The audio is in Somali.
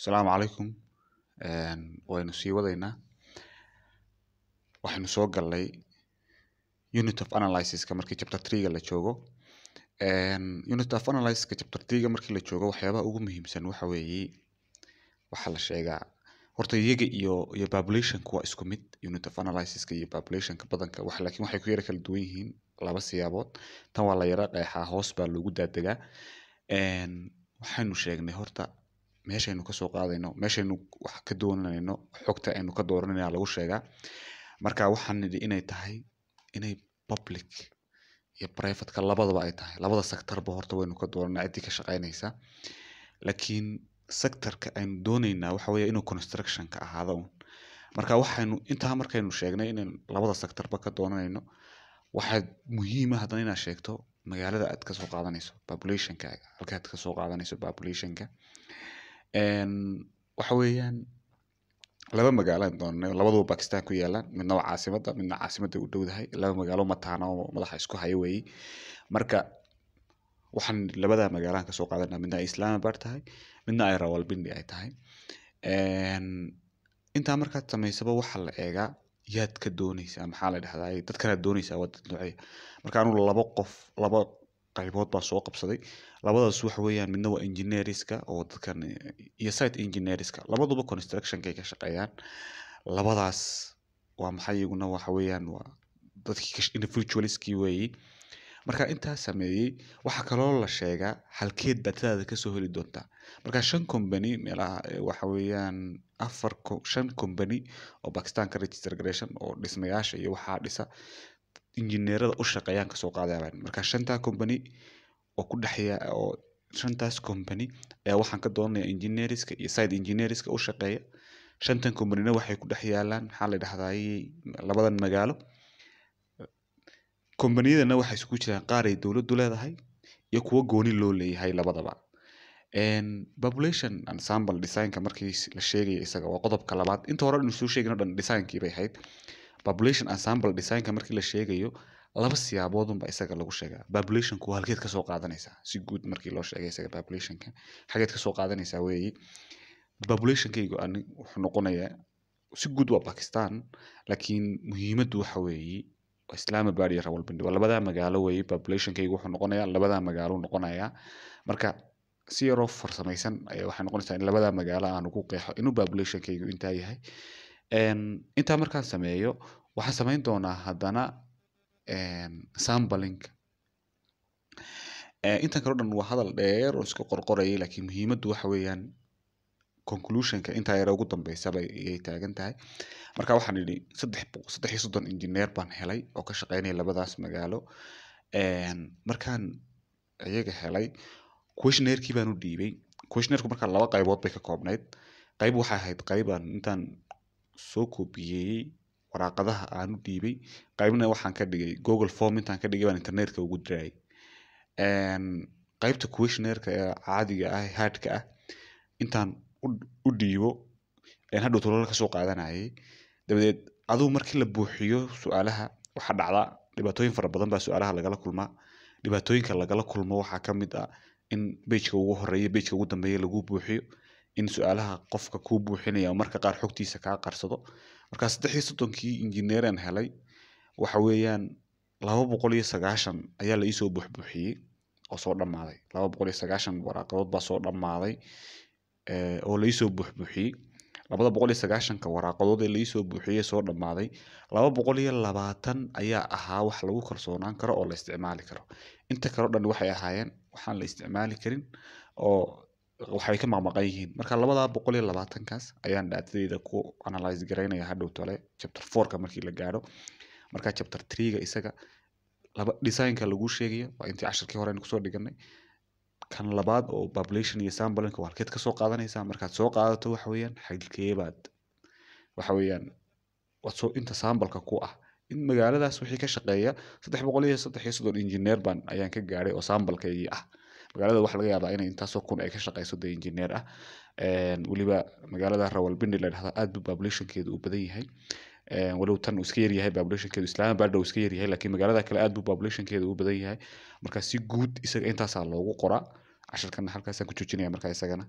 asalaamu calaykum ehm, waynu sii wadaynaa waxaynu soo galnay unit of analysiska markii chapter treega la joogo ehm, unit of analysiska chapter treega markii la joogo waxyaabaha ugu muhiimsan waxa weeye waxaa la sheegaa horta iyaga iyo iyo populationka waa isku mid unit of analysiska iyo populationka badanka wax laakiin waxay ku yara kala duwan yihiin laba siyaabood tan waa la yara dheexaa hoos baa loogu daadegaa ehm, waxaynu sheegnay horta meeshaynu kasoo qaadayno meeshaynu wax ka doonanayno xogta aynu ka dooranayna lagu sheegaa marka waxaan nidhi inay tahay inay public iyo privatka labadaba ay tahay labada sectorba horta waynu ka dooranaa ciddii ka shaqaynaysa laakiin sectorka aynu doonaynaa waxa inuu constructionka ahaada un marka waxaynu intaa markaynu sheegnay inaynu labada sectorba ka doonanayno waxaa muhiima ah haddana inaad sheegto magaalada aad kasoo qaadanayso populationkaaga halka kasoo qaadanayso populationka Waxa weeyaan laba magaala ayaan doonnay labaduba Bakistaan ku yaalaan midna waa caasimada midna caasimada u dhowdahay laba magaalo mataana oo madaxa isku haya weeye marka waxaan labada magaalaan kasoo qaadanaa midna ay tahay midna ay Rawalpindi ay tahay intaa markaad samaysaba waxaa la eegaa yaad ka dooneysaa maxaa la dhahdaa dadkana dooneysaa waa dad noocee marka anigu laba qof laba qaybood baa soo qabsaday labadaas waxa weeyaan midna waa engineeriska oo dadkan iyo site engineeriska labaduba constructionkay ka shaqeeyaan labadaas waa maxay iguna waxa weeyaan waa dadkii individualiskii weeyey marka intaa sameeyey waxaa kaloo la sheegaa halkeed datadaada kasoo heli doontaa marka shan company meelaha waxa weeyaan afar shan company oo pakistan ka register gareyshan oo dhismayaasha iyo waxaa dhisa injineerada u shaqeeyaan kasoo qaadayaan marka shantaa company oo ku dhexeeya oo shantaas company ayaa waxaan ka doonanayaa engineerska iyo side engineerska u shaqeeya shantan companyna waxay ku dhex yaalaan maxaa la dhahdaayey labadan magaalo kombaniyadana waxay isugu jiraan qaar dowladdu leedahay iyo kuwo gooni loo leeyahay labadaba population ensemble designka markii la sheegaya isaga waa qodobka labaad inta hore soo sheegino dhan designkiibay ahayd population ensemble designka markii la sheegayo laba siyaaboodunba isaga lagu sheegaa populationku halkeed kasoo qaadanaysaa si guud markii loo sheegay isaga populationka xageed kasoo qaadanaysaa weeye populationkaygu ani wuxuu noqonayaa si guud waa bakistan laakiin muhiimaddu waxa weeye islamabad iyo rawalpindi waa labadaa magaalo weeye populationkaygu wuxuu noqonayaa labadaa magaalo noqonayaa marka si yaroo farsamaysan waxay noqonaysaa in labadaa magaalo aan ugu qeexo inuu populationkaygu intaa yahay intaa markaan sameeyo waxaan samayn doonaa haddana sambalinka eh, intan kaleo dhan waa hadal dheer oo iska qorqorayay laakiin muhiimaddu waxa weeyaan conclusionka intaa yare ugu dambeysa bayay taagan tahay marka waxaan idhi saddex iyo soddon engineer baan helay oo ka shaqeynaya labadaas magaalo markaan iyaga helay questionairkii baan u dhiibay questionairku markaa laba qaybood bay ka koobnayd qayb waxay ahayd qaybaan intaan soo koobiyey waraaqadaha aan u dhiibay qaybna waxaan ka dhigay google form intaan ka dhigay baan internetka ugu dirayay qaybta questionnaireka ee caadiga ah ee hardka ah intaan u dhiibo hadhow tololo kasoo qaadanayay dabadeed adugu markii la buuxiyo su-aalaha waxaa dhacda dhibaatooyin fara badan baa su-aalaha lagala kulmaa dhibaatooyinka lagala kulmo waxaa ka ah in bejka ugu horeeya bejka ugu dambeeya lagu buuxiyo in su-aalaha qofka kuu buuxinaya marka qaar xogtiisa kaa qarsado marka saddexii soddonkii injineeran helay waxa weeyaan laba boqol iyo sagaashan ayaa la iisoo buuxbuuxiyey oo soo dhammaaday laba boqol iyo sagaashan waraaqadood baa soo dhammaaday eh, oo la iisoo buuxbuuxiyey labada boqol iyo sagaashanka waraaqadood ee laisoo buuxiyey soo dhammaaday laba boqol iyo labaatan ayaa ahaa wax lagu kalsoonaan karo oo la isticmaali karo inta kaleo dhan waxay ahaayeen waxaan la isticmaali karin oo waxay ka maqmaqan yihiin marka labada boqol iyo labaatankaas ayaan dhaatadeyda ku analyze garaynaya hadhow tole chapter fourka markii la gaadho marka chapter threega isaga laba designka lagu sheegaya waa intii cashirkii hore aynu kusoo dhiganay kan labaad oo population iyo sambalinka waa halkeed kasoo qaadanaysaa markaad soo qaadato waxa weeyaan xagilkeebaad waxa weeyaan waad soo inta sambalka ku ah in magaaladaas wixii ka shaqeeya saddex boqol iyo saddex iyo soddon injineer baan ayaan ka gaadhay oo sambalkaygii ah magaalada waxa laga yaabaa inay intaasoo kun ay ka shaqeyso dee engineer ah weliba magaalada rawalpindi la dhahdo aad buu populationkeedu u badan yahay walow tan iska yaryahay populationkeedu islamabad uu iska yaryahay laakiin magaalada kale aad buu populationkeedu u badan yahay marka si guud isaga intaasaa loogu qoraa casharkana halkaasaan ku joojinaya markaa isagana